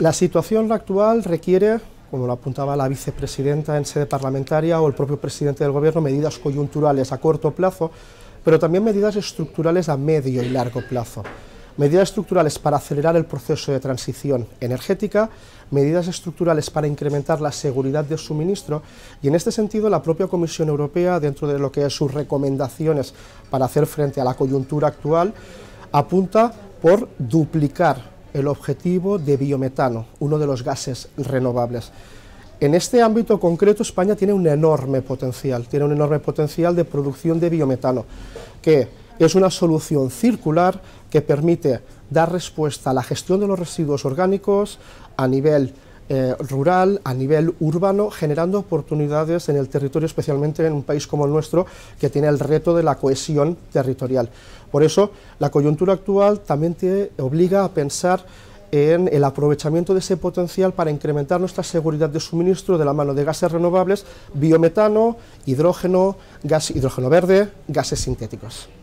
La situación actual requiere, como lo apuntaba la vicepresidenta en sede parlamentaria o el propio presidente del Gobierno, medidas coyunturales a corto plazo, pero también medidas estructurales a medio y largo plazo. Medidas estructurales para acelerar el proceso de transición energética, medidas estructurales para incrementar la seguridad de suministro y en este sentido la propia Comisión Europea, dentro de lo que es sus recomendaciones para hacer frente a la coyuntura actual, apunta por duplicar el objetivo de biometano, uno de los gases renovables. En este ámbito concreto España tiene un enorme potencial, tiene un enorme potencial de producción de biometano, que es una solución circular que permite dar respuesta a la gestión de los residuos orgánicos a nivel eh, rural a nivel urbano, generando oportunidades en el territorio, especialmente en un país como el nuestro, que tiene el reto de la cohesión territorial. Por eso, la coyuntura actual también te obliga a pensar en el aprovechamiento de ese potencial para incrementar nuestra seguridad de suministro de la mano de gases renovables, biometano, hidrógeno, gas hidrógeno verde, gases sintéticos.